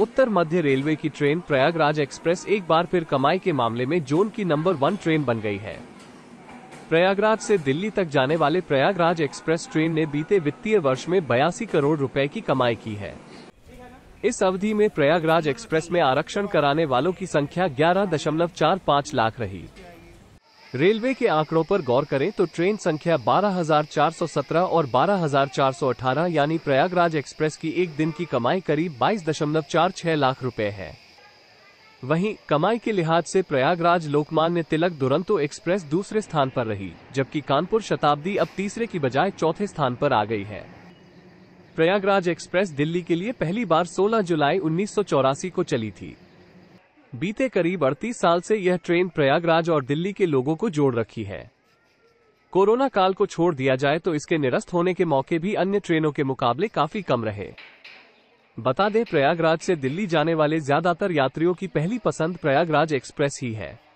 उत्तर मध्य रेलवे की train Prayagraj express एक बार फिर कमाई के मामले में जोन की नंबर वन ट्रेन बन गई है प्रयागराज से दिल्ली तक जाने वाले प्रयागराज एक्सप्रेस ट्रेन ने बीते वित्तीय वर्ष में बयासी करोड़ रुपए की कमाई की है इस अवधि में प्रयागराज एक्सप्रेस में आरक्षण कराने वालों की संख्या 11.45 लाख रही रेलवे के आंकड़ों पर गौर करें तो ट्रेन संख्या 12,417 और 12,418 यानी प्रयागराज एक्सप्रेस की एक दिन की कमाई करीब 22.46 लाख रुपए है वहीं कमाई के लिहाज से प्रयागराज लोकमान्य तिलक दुरंतो एक्सप्रेस दूसरे स्थान पर रही जबकि कानपुर शताब्दी अब तीसरे की बजाय चौथे स्थान पर आ गई है प्रयागराज एक्सप्रेस दिल्ली के लिए पहली बार 16 जुलाई उन्नीस को चली थी बीते करीब अड़तीस साल से यह ट्रेन प्रयागराज और दिल्ली के लोगों को जोड़ रखी है कोरोना काल को छोड़ दिया जाए तो इसके निरस्त होने के मौके भी अन्य ट्रेनों के मुकाबले काफी कम रहे बता दें प्रयागराज से दिल्ली जाने वाले ज्यादातर यात्रियों की पहली पसंद प्रयागराज एक्सप्रेस ही है